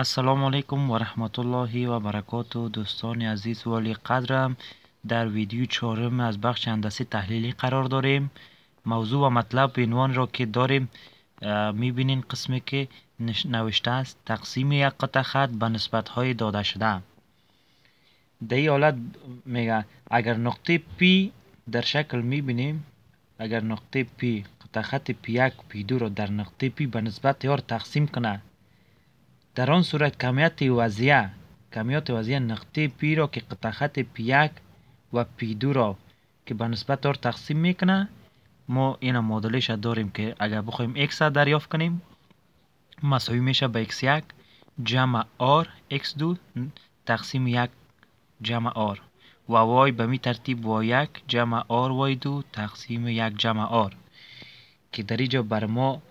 السلام علیکم و رحمت الله و برکات و دوستان عزیز و علی قدرم در ویدیو چهارم از بخش هندسه تحلیلی قرار داریم موضوع و مطلب عنوان را که داریم میبینین قسمی که نوشته است تقسیم یک قطع خط به نسبت های داده شده در این حالت میگه اگر نقطه پی در شکل میبینیم اگر نقطه P قطع خط p یک p دو را در نقطه پی به نسبت یار تقسیم کنه در آن صورت کمیت وضعیه کمیات وضعیه نقطه پی را که قطع خط پی یک و پی دو را که به نسبت دار تقسیم میکنه ما این مدلش داریم که اگر بخوایم را دریافت کنیم مساوی میشه به x یک جمع آر x دو تقسیم یک جمع آر و وای به می ترتیب وای یک جمع آر وای دو تقسیم یک جمع آر که در اینجا بر ما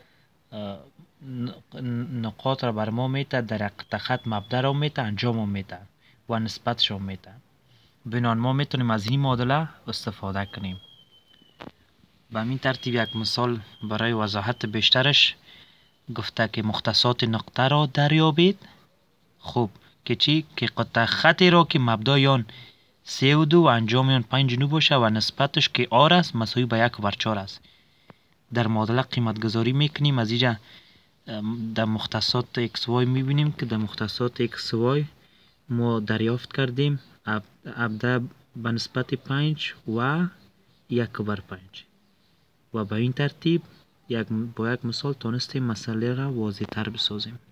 نقاط را بر ما میته در خط مبدا را میته انجام میته و نسبتش میته بنان ما میتونیم از این معادله استفاده کنیم به این ترتیب یک مثال برای وضاحت بیشترش گفته که مختصات نقطه را دریابید خوب که چی که قطع خطی را که مبدا آن سه و دو و انجام آن پنج نو باشه و نسبتش که آر است مساوی به یک بر است در معادله قیمت گذاری میکنیم از اینجا در مختصات XY میبینیم که در مختصات XY ما دریافت کردیم ابده به نسبت 5 و یک بر 5 و به این ترتیب یک با یک مثال تانستیم مسئله را واضح تر بسازیم